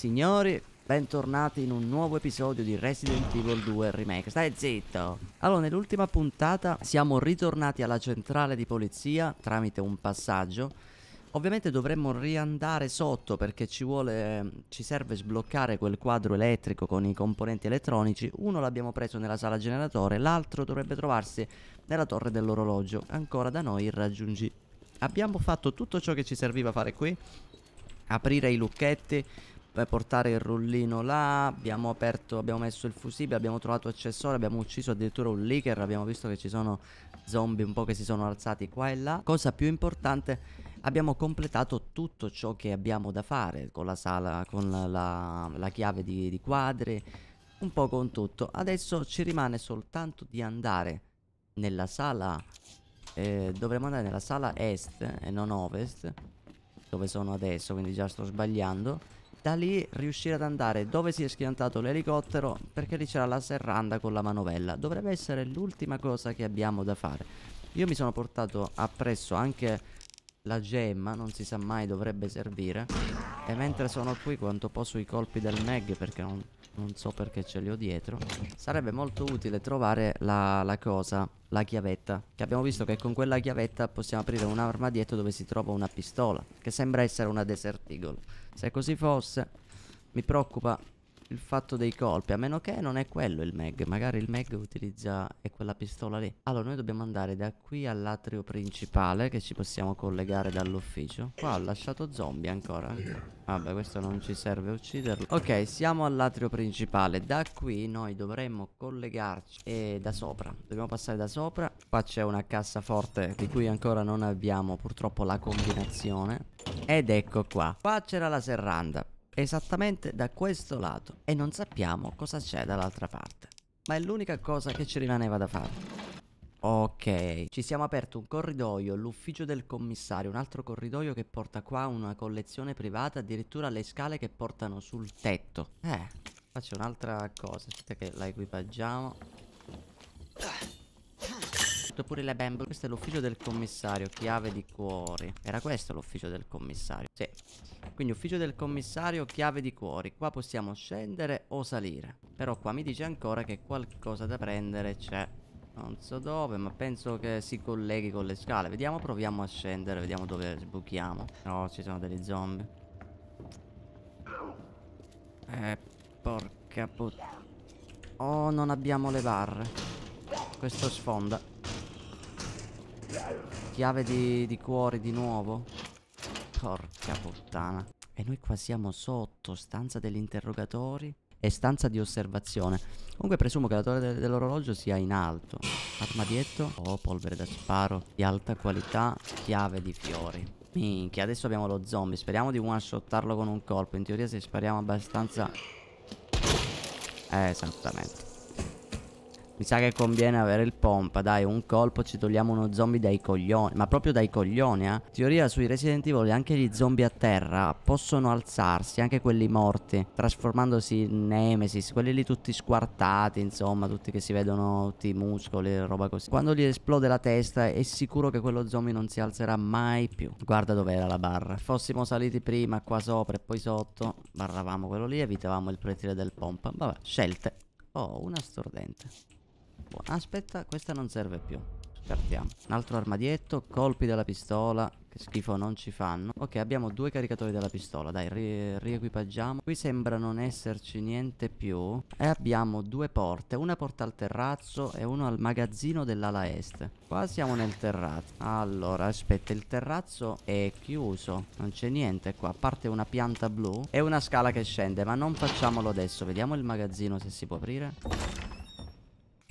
signori, bentornati in un nuovo episodio di Resident Evil 2 Remake Stai zitto! Allora, nell'ultima puntata siamo ritornati alla centrale di polizia tramite un passaggio Ovviamente dovremmo riandare sotto perché ci, vuole, ci serve sbloccare quel quadro elettrico con i componenti elettronici. Uno l'abbiamo preso nella sala generatore, l'altro dovrebbe trovarsi nella torre dell'orologio, ancora da noi irraggiungibile. Abbiamo fatto tutto ciò che ci serviva fare qui, aprire i lucchetti, portare il rullino là, abbiamo aperto, abbiamo messo il fusibile, abbiamo trovato accessori, abbiamo ucciso addirittura un leaker, abbiamo visto che ci sono zombie un po' che si sono alzati qua e là. Cosa più importante abbiamo completato tutto ciò che abbiamo da fare con la sala, con la, la, la chiave di, di, quadri, un po' con tutto. Adesso ci rimane soltanto di andare nella sala, eh, dovremmo andare nella sala est e non ovest, dove sono adesso, quindi già sto sbagliando da lì riuscire ad andare dove si è schiantato l'elicottero perché lì c'era la serranda con la manovella. Dovrebbe essere l'ultima cosa che abbiamo da fare. Io mi sono portato appresso anche la gemma, non si sa mai, dovrebbe servire. E mentre sono qui quanto posso i colpi del mag perché non, non so perché ce li ho dietro. Sarebbe molto utile trovare la, la cosa, la chiavetta. Che abbiamo visto che con quella chiavetta possiamo aprire un armadietto dove si trova una pistola. Che sembra essere una Desert Eagle. Se così fosse, mi preoccupa il fatto dei colpi, a meno che non è quello il mag, magari il mag utilizza è quella pistola lì. Allora noi dobbiamo andare da qui all'atrio principale che ci possiamo collegare dall'ufficio. Qua ho lasciato zombie ancora. Vabbè questo non ci serve ucciderlo. Ok siamo all'atrio principale, da qui noi dovremmo collegarci e da sopra. Dobbiamo passare da sopra, qua c'è una cassaforte di cui ancora non abbiamo purtroppo la combinazione. Ed ecco qua, qua c'era la serranda esattamente da questo lato e non sappiamo cosa c'è dall'altra parte. Ma è l'unica cosa che ci rimaneva da fare. Ok, ci siamo aperti un corridoio, l'ufficio del commissario, un altro corridoio che porta qua una collezione privata, addirittura le scale che portano sul tetto. Eh, qua c'è un'altra cosa, aspetta che la equipaggiamo. C'è pure le bambole. Questo è l'ufficio del commissario. Chiave di cuori. Era questo l'ufficio del commissario. Sì. Quindi ufficio del commissario, chiave di cuori. Qua possiamo scendere o salire. Però qua mi dice ancora che qualcosa da prendere c'è. Non so dove, ma penso che si colleghi con le scale. Vediamo, proviamo a scendere. Vediamo dove sbuchiamo. No, ci sono degli zombie. Eh, porca puttana. Oh, non abbiamo le barre. Questo sfonda chiave di, di cuori di nuovo? Porca puttana. E noi qua siamo sotto stanza degli interrogatori e stanza di osservazione. Comunque presumo che la torre de dell'orologio sia in alto. Armadietto. Oh, polvere da sparo di alta qualità. Chiave di fiori. Minchia, adesso abbiamo lo zombie. Speriamo di one shotarlo con un colpo. In teoria se spariamo abbastanza... Eh, esattamente. Mi sa che conviene avere il pompa Dai un colpo ci togliamo uno zombie dai coglioni Ma proprio dai coglioni eh Teoria sui Resident Evil anche gli zombie a terra Possono alzarsi anche quelli morti Trasformandosi in nemesis Quelli lì tutti squartati insomma Tutti che si vedono tutti i muscoli Roba così Quando gli esplode la testa È sicuro che quello zombie non si alzerà mai più Guarda dov'era la barra Fossimo saliti prima qua sopra e poi sotto Barravamo quello lì Evitavamo il proiettile del pompa Vabbè scelte Oh una stordente Aspetta, questa non serve più. Scartiamo. Un altro armadietto, colpi della pistola, che schifo non ci fanno. Ok, abbiamo due caricatori della pistola, dai, ri riequipaggiamo. Qui sembra non esserci niente più. E abbiamo due porte, una porta al terrazzo e una al magazzino dell'ala est. Qua siamo nel terrazzo. Allora, aspetta, il terrazzo è chiuso. Non c'è niente qua, a parte una pianta blu e una scala che scende, ma non facciamolo adesso. Vediamo il magazzino se si può aprire.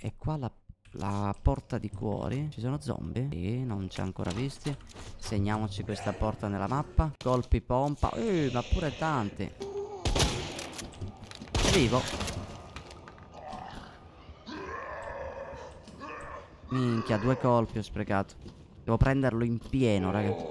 E qua la, la porta di cuori. Ci sono zombie? Sì, non ci ha ancora visti. Segniamoci questa porta nella mappa. Colpi pompa. Eh, ma pure tanti. È vivo. Minchia, due colpi ho sprecato. Devo prenderlo in pieno, ragazzi.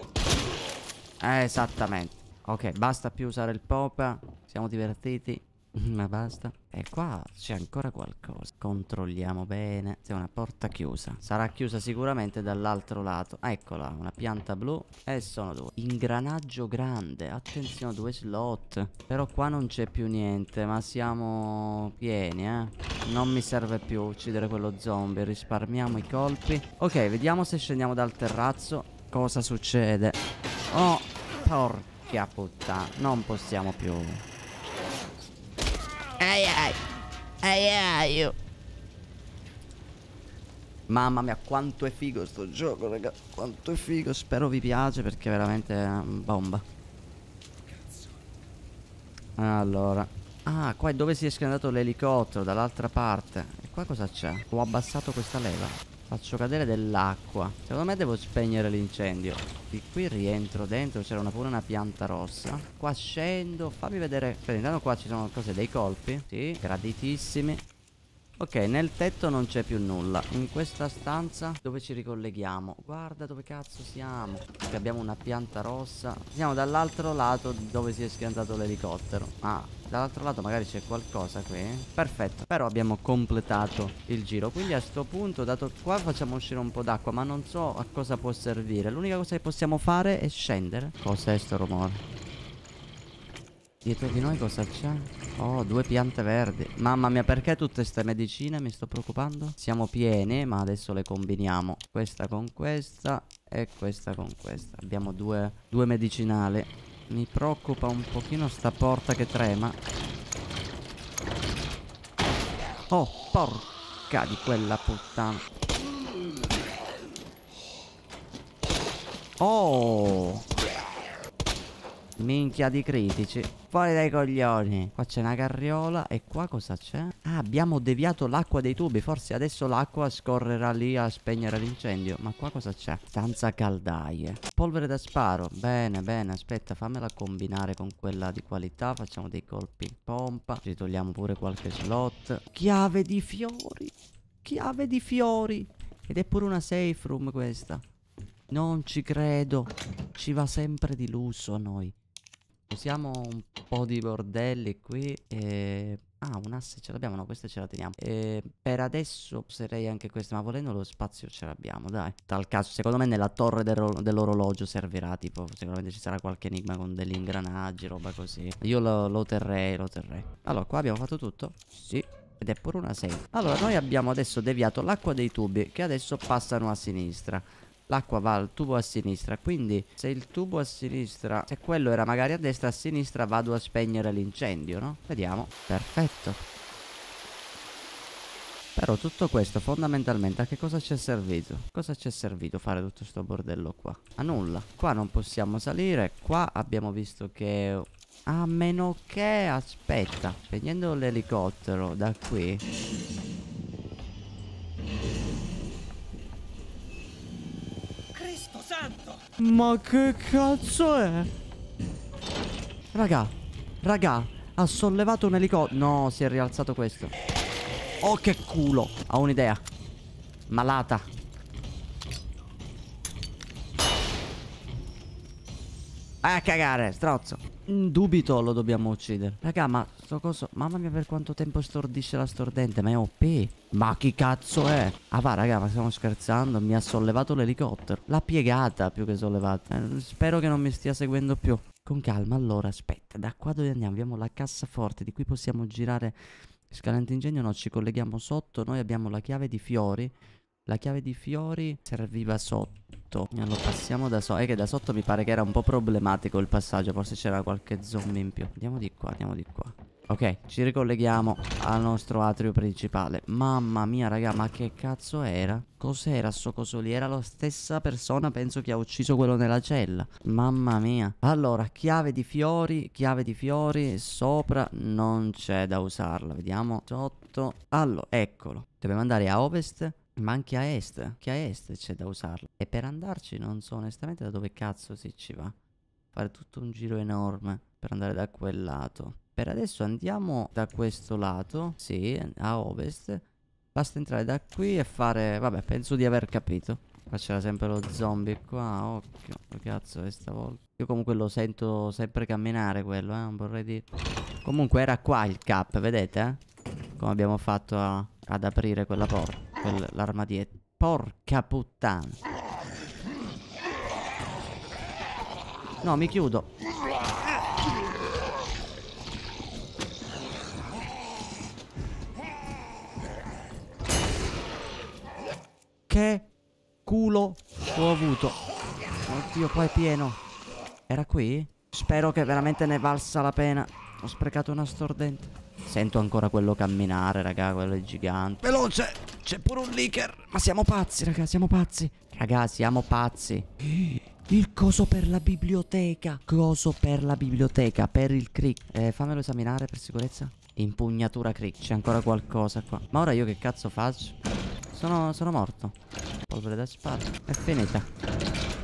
esattamente. Ok, basta più usare il popa. Siamo divertiti. Ma basta. E qua c'è ancora qualcosa. Controlliamo bene. C'è una porta chiusa. Sarà chiusa sicuramente dall'altro lato. eccola, una pianta blu. E sono due. Ingranaggio grande. Attenzione, due slot. Però qua non c'è più niente. Ma siamo pieni, eh. Non mi serve più uccidere quello zombie. Risparmiamo i colpi. Ok, vediamo se scendiamo dal terrazzo. Cosa succede? Oh, porca puttana. Non possiamo più... Ai ai. Ai ai. Mamma mia, quanto è figo sto gioco, raga. Quanto è figo. Spero vi piace perché è veramente è una bomba. Allora. Ah, qua è dove si è scandato l'elicottero, dall'altra parte. E qua cosa c'è? Ho abbassato questa leva. Faccio cadere dell'acqua Secondo me devo spegnere l'incendio Di qui rientro dentro C'era una, pure una pianta rossa Qua scendo Fammi vedere Aspetta intanto qua ci sono cose dei colpi Sì Graditissimi Ok, nel tetto non c'è più nulla. In questa stanza dove ci ricolleghiamo? Guarda dove cazzo siamo. Che abbiamo una pianta rossa. Siamo dall'altro lato dove si è schiantato l'elicottero. Ah, dall'altro lato magari c'è qualcosa qui. Perfetto, però abbiamo completato il giro. Quindi a sto punto, dato qua facciamo uscire un po' d'acqua, ma non so a cosa può servire. L'unica cosa che possiamo fare è scendere. Cos'è sto rumore? Dietro di noi cosa c'è? Oh, due piante verdi. Mamma mia, perché tutte queste medicine? Mi sto preoccupando. Siamo piene, ma adesso le combiniamo. Questa con questa e questa con questa. Abbiamo due, due medicinali. Mi preoccupa un pochino sta porta che trema. Oh, porca di quella puttana. Oh! Minchia di critici fuori dai coglioni Qua c'è una carriola E qua cosa c'è? Ah abbiamo deviato l'acqua dei tubi Forse adesso l'acqua scorrerà lì a spegnere l'incendio Ma qua cosa c'è? Stanza caldaie Polvere da sparo Bene bene aspetta fammela combinare con quella di qualità Facciamo dei colpi in pompa Ci togliamo pure qualche slot Chiave di fiori Chiave di fiori Ed è pure una safe room questa non ci credo. Ci va sempre di lusso a noi. Usiamo un po' di bordelli qui e... Ah, un asse ce l'abbiamo? No, questa ce la teniamo. E per adesso userei anche questa, ma volendo lo spazio ce l'abbiamo, dai. Tal caso, secondo me nella torre dell'orologio servirà, tipo, sicuramente ci sarà qualche enigma con degli ingranaggi, roba così. Io lo, lo terrei, lo terrei. Allora, qua abbiamo fatto tutto? Sì. Ed è pure una 6. Allora, noi abbiamo adesso deviato l'acqua dei tubi, che adesso passano a sinistra l'acqua va al tubo a sinistra quindi se il tubo a sinistra se quello era magari a destra a sinistra vado a spegnere l'incendio no? vediamo perfetto però tutto questo fondamentalmente a che cosa ci è servito? Cosa ci è servito fare tutto questo bordello qua? A nulla. Qua non possiamo salire. Qua abbiamo visto che a meno che, aspetta, spegnendo l'elicottero da qui Ma che cazzo è? Raga, raga, ha sollevato un elicottero. No, si è rialzato questo. Oh, che culo. Ho un'idea. Malata. Vai a cagare, strozzo. Dubito lo dobbiamo uccidere. Raga, ma sto coso... Mamma mia per quanto tempo stordisce la stordente, ma è OP. Ma chi cazzo è? Ah va, raga, ma stiamo scherzando. Mi ha sollevato l'elicottero. L'ha piegata più che sollevata. Eh, spero che non mi stia seguendo più. Con calma, allora, aspetta. Da qua dove andiamo? Abbiamo la cassaforte. Di qui possiamo girare... Scalante ingegno no, ci colleghiamo sotto. Noi abbiamo la chiave di fiori. La chiave di fiori serviva sotto. Lo passiamo da sotto. È che da sotto mi pare che era un po' problematico il passaggio. Forse c'era qualche zombie in più. Andiamo di qua, andiamo di qua. Ok, ci ricolleghiamo al nostro atrio principale. Mamma mia, raga, ma che cazzo era? Cos'era sto coso lì? Era la stessa persona, penso, che ha ucciso quello nella cella. Mamma mia. Allora, chiave di fiori, chiave di fiori, sopra non c'è da usarla. Vediamo, sotto. Allora, eccolo. Dobbiamo andare a ovest ma anche a est, che a est c'è da usarla. E per andarci non so onestamente da dove cazzo si ci va. Fare tutto un giro enorme per andare da quel lato. Per adesso andiamo da questo lato, sì, a ovest. Basta entrare da qui e fare... Vabbè, penso di aver capito. Qua c'era sempre lo zombie qua, occhio. Che cazzo è stavolta? Io comunque lo sento sempre camminare quello, eh, non vorrei dire. Comunque era qua il cap, vedete? Eh? Come abbiamo fatto a... ad aprire quella porta l'armadietto. Porca puttana. No, mi chiudo. Che culo ho avuto. Oddio, qua è pieno. Era qui? Spero che veramente ne valsa la pena. Ho sprecato una stordente. Sento ancora quello camminare, raga, quello è gigante. Veloce! C'è pure un leaker. Ma siamo pazzi, raga, siamo pazzi. Raga, siamo pazzi. Eh, il coso per la biblioteca. Coso per la biblioteca, per il crick. Eh, fammelo esaminare per sicurezza. Impugnatura crick. C'è ancora qualcosa qua. Ma ora io che cazzo faccio? Sono, sono morto. Polvere da spada. È finita.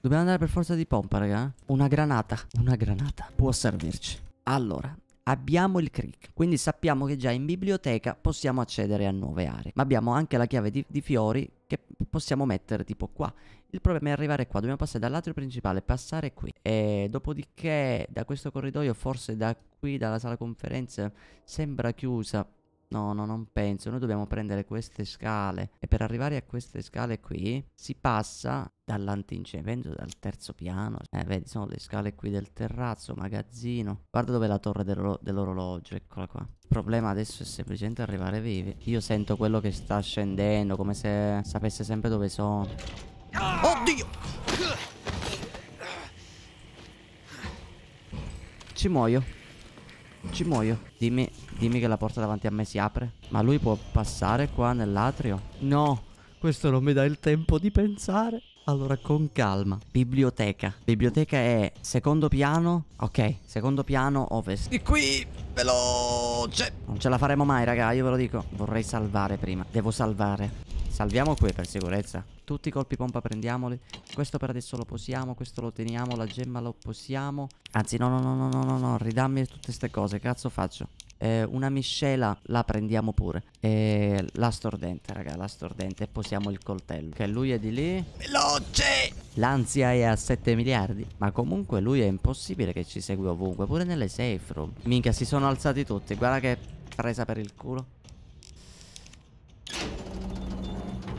Dobbiamo andare per forza di pompa, raga. Eh? Una granata. Una granata. Può servirci. Allora, abbiamo il creek quindi sappiamo che già in biblioteca possiamo accedere a nuove aree ma abbiamo anche la chiave di, di, fiori che possiamo mettere tipo qua il problema è arrivare qua dobbiamo passare dall'atrio principale passare qui e dopodiché da questo corridoio forse da qui dalla sala conferenze sembra chiusa No, no, non penso. Noi dobbiamo prendere queste scale. E per arrivare a queste scale qui si passa dall'antincendio dal terzo piano. Eh, vedi, sono le scale qui del terrazzo, magazzino. Guarda dove è la torre dell'orologio, eccola qua. Il problema adesso è semplicemente arrivare vivi. Io sento quello che sta scendendo, come se sapesse sempre dove sono. Oddio! Ci muoio. Ci muoio. Dimmi Dimmi che la porta davanti a me si apre. Ma lui può passare qua nell'atrio? No, questo non mi dà il tempo di pensare. Allora, con calma. Biblioteca. Biblioteca è secondo piano. Ok, secondo piano ovest. Di qui, veloce. Non ce la faremo mai, raga, io ve lo dico. Vorrei salvare prima. Devo salvare. Salviamo qui per sicurezza. Tutti i colpi pompa prendiamoli. Questo per adesso lo possiamo, questo lo teniamo, la gemma lo possiamo. Anzi, no, no, no, no, no, no, no. Ridammi tutte queste cose, cazzo faccio eh, una miscela la prendiamo pure. Eh, la stordente, raga, la stordente. E posiamo il coltello. Che lui è di lì. Veloce! L'ansia è a 7 miliardi. Ma comunque lui è impossibile che ci segua ovunque. Pure nelle safe room. Minchia, si sono alzati tutti. Guarda che presa per il culo.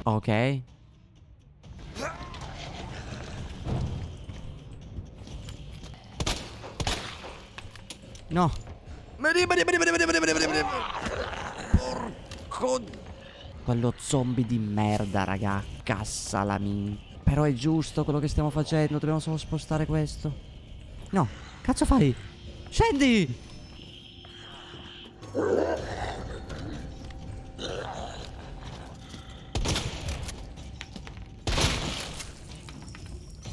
Ok. No. Porco... Quello zombie di merda, raga. Cassa la min. Però è giusto quello che stiamo facendo. Dobbiamo solo spostare questo. No. Cazzo fai? Scendi!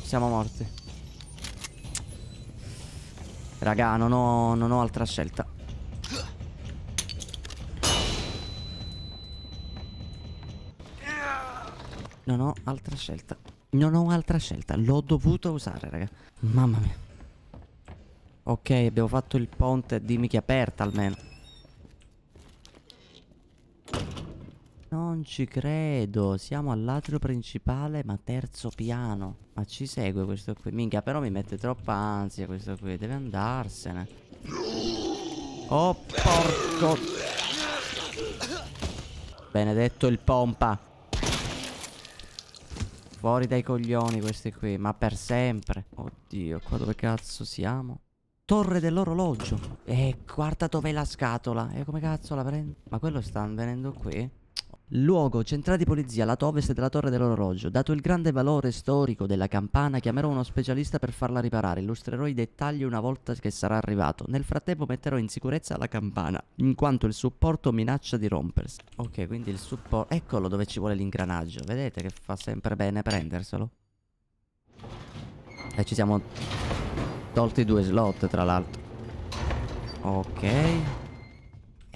Siamo morti. Raga, non ho, non ho altra scelta. Non ho altra scelta. Non ho altra scelta. L'ho dovuto usare, raga. Mamma mia. Ok, abbiamo fatto il ponte. Dimmi che è aperta almeno. Non ci credo. Siamo all'atrio principale, ma terzo piano. Ma ci segue questo qui. Minchia, però mi mette troppa ansia questo qui. Deve andarsene. Oh, porco. Benedetto il pompa. Fuori dai coglioni questi qui, ma per sempre. Oddio, qua dove cazzo siamo? Torre dell'orologio. E eh, guarda dov'è la scatola. E eh, come cazzo la prendo? Ma quello sta venendo qui? Luogo centrale di polizia, lato ovest della torre dell'orologio. Dato il grande valore storico della campana, chiamerò uno specialista per farla riparare. Illustrerò i dettagli una volta che sarà arrivato. Nel frattempo metterò in sicurezza la campana, in quanto il supporto minaccia di rompersi. Ok, quindi il supporto... Eccolo dove ci vuole l'ingranaggio. Vedete che fa sempre bene prenderselo. E eh, ci siamo tolti due slot, tra l'altro. Ok.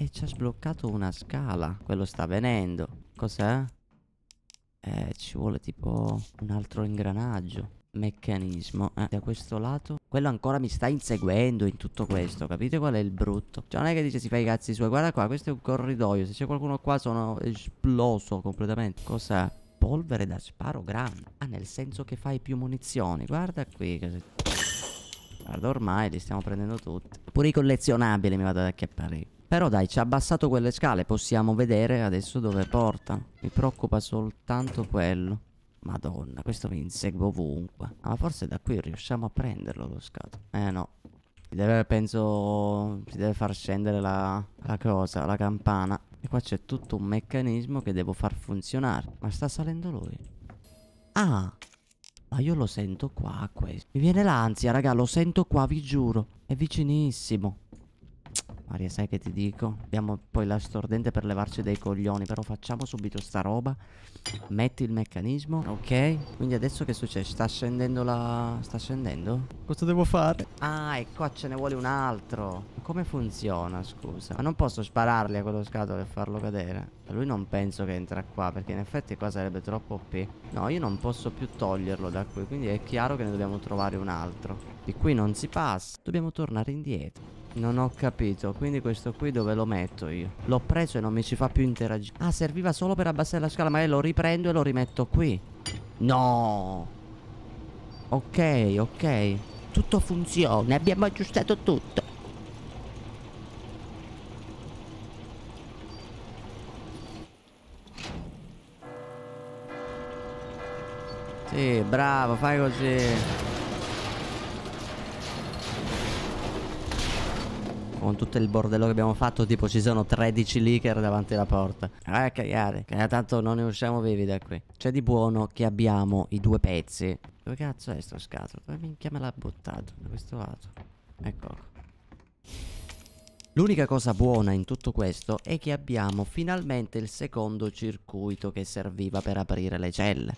E ci ha sbloccato una scala. Quello sta venendo. Cos'è? Eh, ci vuole tipo un altro ingranaggio. Meccanismo. Eh, da questo lato. Quello ancora mi sta inseguendo in tutto questo. Capite qual è il brutto? Cioè, non è che dice si fa i cazzi suoi. Guarda qua, questo è un corridoio. Se c'è qualcuno qua sono esploso completamente. Cos'è? Polvere da sparo grande. Ah, nel senso che fai più munizioni. Guarda qui Guarda, ormai li stiamo prendendo tutti. Pure i collezionabili mi vado da che però dai, ci ha abbassato quelle scale, possiamo vedere adesso dove porta. Mi preoccupa soltanto quello. Madonna, questo mi insegue ovunque. Ah, ma forse da qui riusciamo a prenderlo lo scatolo. Eh no. Si deve, penso, si deve far scendere la, la cosa, la campana. E qua c'è tutto un meccanismo che devo far funzionare. Ma sta salendo lui. Ah, ma io lo sento qua questo. Mi viene l'ansia, raga, lo sento qua, vi giuro. È vicinissimo. Maria, sai che ti dico? Abbiamo poi la stordente per levarci dai coglioni, però facciamo subito sta roba. Metti il meccanismo, ok? Quindi adesso che succede? Sta scendendo la... sta scendendo? Cosa devo fare? Ah, e qua ce ne vuole un altro. Come funziona, scusa? Ma non posso spararli a quello scatolo e farlo cadere. Lui non penso che entra qua, perché in effetti qua sarebbe troppo OP. No, io non posso più toglierlo da qui, quindi è chiaro che ne dobbiamo trovare un altro. Di qui non si passa, dobbiamo tornare indietro. Non ho capito Quindi questo qui dove lo metto io? L'ho preso e non mi si fa più interagire Ah serviva solo per abbassare la scala Magari lo riprendo e lo rimetto qui No Ok ok Tutto funziona Abbiamo aggiustato tutto Sì bravo fai così con tutto il bordello che abbiamo fatto tipo ci sono 13 leaker davanti alla porta ah cagare che tanto non ne usciamo vivi da qui c'è di buono che abbiamo i due pezzi dove cazzo è sto scatolo? dove minchia me l'ha buttato da questo lato eccolo L'unica cosa buona in tutto questo è che abbiamo finalmente il secondo circuito che serviva per aprire le celle.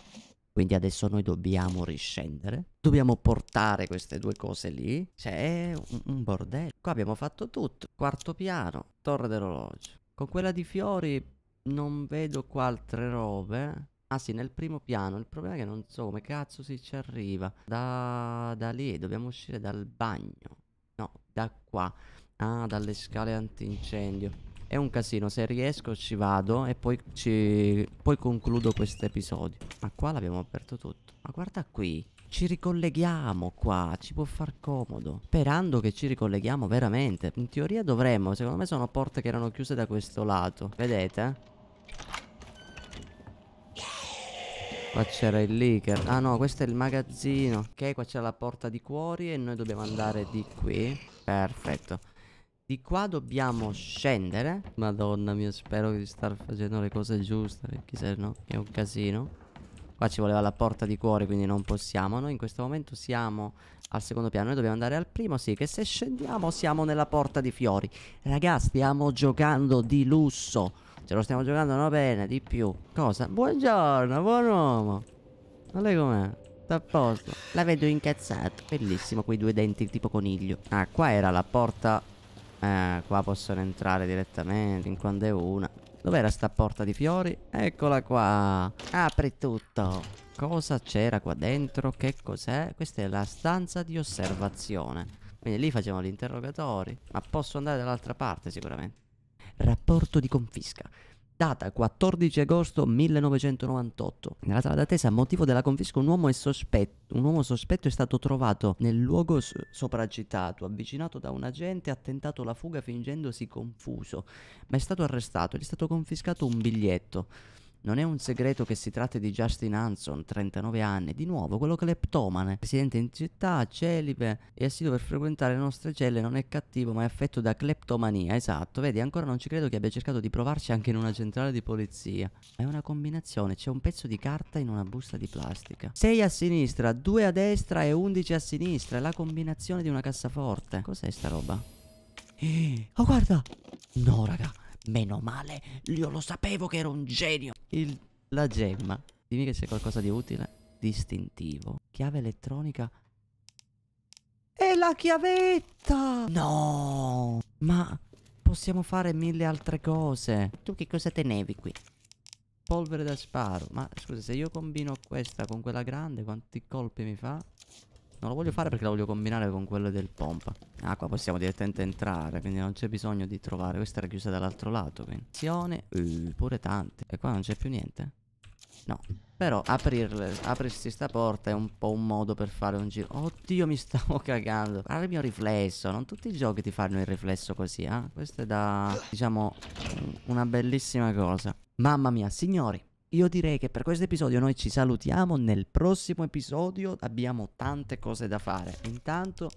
Quindi adesso noi dobbiamo riscendere, dobbiamo portare queste due cose lì. C'è un, un bordello. Qua abbiamo fatto tutto. Quarto piano, torre d'orologio. Con quella di fiori non vedo qua altre robe. Ah sì, nel primo piano. Il problema è che non so come cazzo si ci arriva. Da, da lì, dobbiamo uscire dal bagno. No, da qua. Ah, dalle scale antincendio. È un casino, se riesco ci vado e poi, ci... poi concludo questo episodio. Ma qua l'abbiamo aperto tutto. Ma guarda qui, ci ricolleghiamo qua, ci può far comodo. Sperando che ci ricolleghiamo veramente. In teoria dovremmo, secondo me sono porte che erano chiuse da questo lato. Vedete? Qua c'era il leaker. Ah no, questo è il magazzino. Ok, qua c'è la porta di cuori e noi dobbiamo andare di qui. Perfetto. Di qua dobbiamo scendere Madonna mia spero di star facendo le cose giuste Perché se no è un casino Qua ci voleva la porta di cuore quindi non possiamo Noi in questo momento siamo al secondo piano Noi dobbiamo andare al primo sì che se scendiamo siamo nella porta di fiori Raga stiamo giocando di lusso Ce lo stiamo giocando no bene di più Cosa? Buongiorno buon uomo Ma lei com'è? Sta a posto La vedo incazzato Bellissimo quei due denti tipo coniglio Ah qua era la porta eh, qua possono entrare direttamente, in quando è una. Dov'era sta porta di fiori? Eccola qua. Apri tutto. Cosa c'era qua dentro? Che cos'è? Questa è la stanza di osservazione. Quindi lì facciamo gli interrogatori. Ma posso andare dall'altra parte sicuramente. Rapporto di confisca data 14 agosto 1998. Nella sala d'attesa a motivo della confisca un uomo, sospetto, un uomo sospetto è stato trovato nel luogo sopracitato, avvicinato da un agente, ha tentato la fuga fingendosi confuso, ma è stato arrestato, gli è stato confiscato un biglietto. Non è un segreto che si tratta di Justin Hanson, 39 anni, di nuovo quello cleptomane, residente in città, celibe e assiduo per frequentare le nostre celle, non è cattivo ma è affetto da cleptomania, esatto, vedi ancora non ci credo che abbia cercato di provarci anche in una centrale di polizia. È una combinazione, c'è un pezzo di carta in una busta di plastica. 6 a sinistra, 2 a destra e 11 a sinistra, è la combinazione di una cassaforte. Cos'è sta roba? Eh, oh guarda! No raga! Meno male, io lo sapevo che ero un genio. Il, la gemma. Dimmi che c'è qualcosa di utile. Distintivo. Chiave elettronica. E la chiavetta! No! Ma possiamo fare mille altre cose. Tu che cosa tenevi qui? Polvere da sparo. Ma scusa, se io combino questa con quella grande, quanti colpi mi fa? Non lo voglio fare perché la voglio combinare con quella del pompa. Ah, qua possiamo direttamente entrare, quindi non c'è bisogno di trovare. Questa era chiusa dall'altro lato, quindi. Azione, uh, pure tante. E qua non c'è più niente? No. Però aprirle, aprirsi sta porta è un po' un modo per fare un giro. Oddio, mi stavo cagando. Guarda il mio riflesso. Non tutti i giochi ti fanno il riflesso così, eh. Questo è da, diciamo, una bellissima cosa. Mamma mia, signori io direi che per questo episodio noi ci salutiamo. Nel prossimo episodio abbiamo tante cose da fare. Intanto...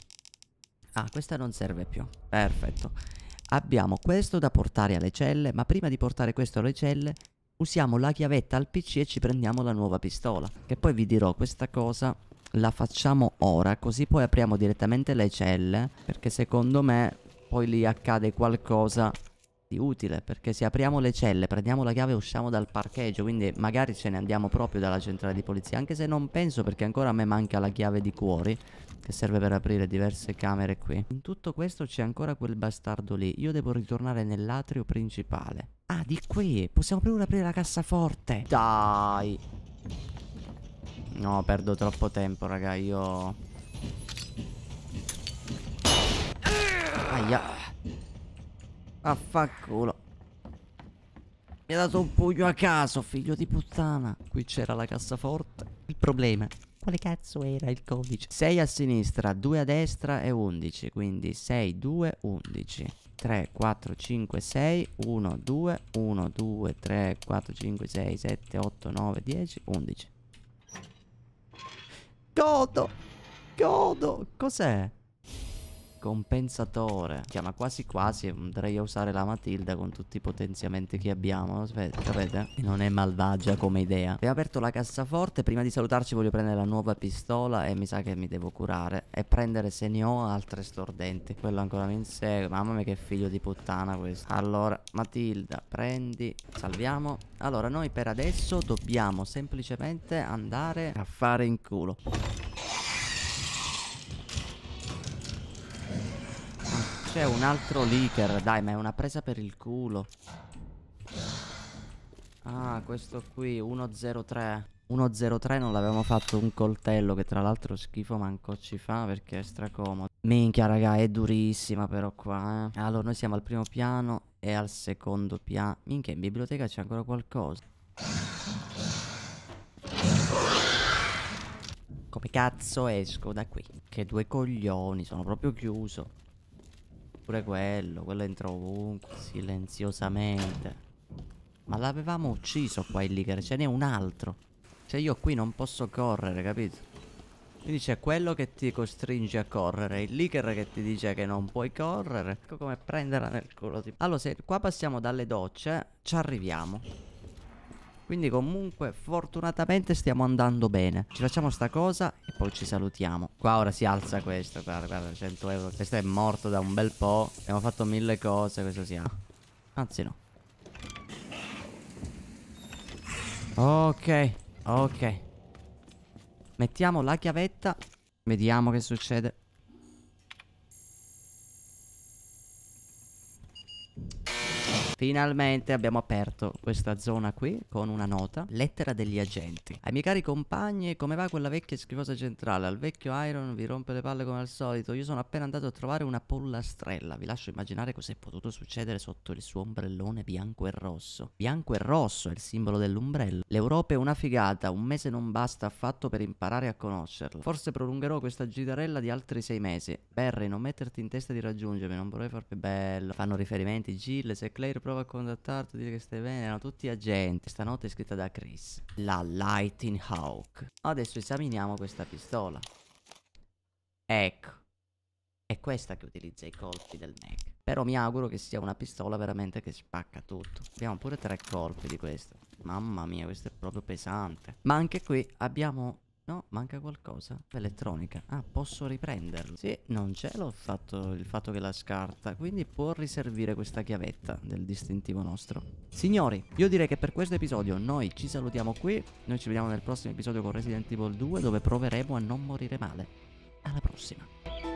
Ah, questa non serve più. Perfetto. Abbiamo questo da portare alle celle, ma prima di portare questo alle celle usiamo la chiavetta al PC e ci prendiamo la nuova pistola. Che poi vi dirò questa cosa la facciamo ora, così poi apriamo direttamente le celle, perché secondo me poi lì accade qualcosa di utile perché se apriamo le celle, prendiamo la chiave e usciamo dal parcheggio, quindi magari ce ne andiamo proprio dalla centrale di polizia, anche se non penso perché ancora a me manca la chiave di cuori che serve per aprire diverse camere qui. In tutto questo c'è ancora quel bastardo lì, io devo ritornare nell'atrio principale. Ah, di qui, possiamo pure aprire la cassaforte. Dai. No, perdo troppo tempo, raga, io... Aia. Vaffanculo. Mi ha dato un pugno a caso, figlio di puttana. Qui c'era la cassaforte. Il problema. Quale cazzo era il codice? 6 a sinistra, 2 a destra e 11. Quindi 6, 2, 11. 3, 4, 5, 6, 1, 2, 1, 2, 3, 4, 5, 6, 7, 8, 9, 10, 11. Godo! Godo! Cos'è? compensatore. Chiama quasi quasi. Andrei a usare la Matilda con tutti i potenziamenti che abbiamo. Aspetta, sapete? Non è malvagia come idea. Abbiamo aperto la cassaforte. Prima di salutarci voglio prendere la nuova pistola e mi sa che mi devo curare. E prendere se ne ho altre stordenti. Quello ancora mi insegue. Mamma mia che figlio di puttana questo. Allora, Matilda, prendi. Salviamo. Allora, noi per adesso dobbiamo semplicemente andare a fare in culo. c'è un altro leaker. Dai, ma è una presa per il culo. Ah, questo qui, 103. 103 non l'avevamo fatto un coltello che tra l'altro schifo manco ci fa perché è stracomodo. Minchia raga, è durissima però qua, eh. Allora, noi siamo al primo piano e al secondo piano. Minchia, in biblioteca c'è ancora qualcosa. Come cazzo esco da qui? Che due coglioni, sono proprio chiuso. Pure quello, quello entra ovunque, silenziosamente. Ma l'avevamo ucciso qua il leaker, ce n'è un altro. Cioè io qui non posso correre, capito? Quindi c'è quello che ti costringe a correre, il leaker che ti dice che non puoi correre. Ecco come prenderla nel culo. Tipo. Allora, se qua passiamo dalle docce, ci arriviamo. Quindi comunque fortunatamente stiamo andando bene Ci facciamo sta cosa e poi ci salutiamo Qua ora si alza questo Guarda guarda 100 euro Questo è morto da un bel po' Abbiamo fatto mille cose Questo si ha Anzi no Ok Ok Mettiamo la chiavetta Vediamo che succede Finalmente abbiamo aperto questa zona qui con una nota, lettera degli agenti. Ai miei cari compagni, come va quella vecchia schifosa centrale? Al vecchio Iron vi rompe le palle come al solito. Io sono appena andato a trovare una pollastrella. Vi lascio immaginare cosa è potuto succedere sotto il suo ombrellone bianco e rosso. Bianco e rosso è il simbolo dell'ombrello. L'Europa è una figata, un mese non basta affatto per imparare a conoscerla. Forse prolungherò questa girarella di altri sei mesi. Barry, non metterti in testa di raggiungermi, non vorrei far più bello. Fanno riferimenti Gilles e Claire prova a contattarti, dire che stai bene, erano tutti agenti. Stanotte è scritta da Chris. La Lightning Hawk. Adesso esaminiamo questa pistola. Ecco. È questa che utilizza i colpi del Mac. Però mi auguro che sia una pistola veramente che spacca tutto. Abbiamo pure tre colpi di questa. Mamma mia, questo è proprio pesante. Ma anche qui abbiamo No, manca qualcosa. Elettronica. Ah, posso riprenderlo. Sì, non ce l'ho fatto il fatto che la scarta. Quindi può riservire questa chiavetta del distintivo nostro. Signori, io direi che per questo episodio noi ci salutiamo qui. Noi ci vediamo nel prossimo episodio con Resident Evil 2 dove proveremo a non morire male. Alla prossima.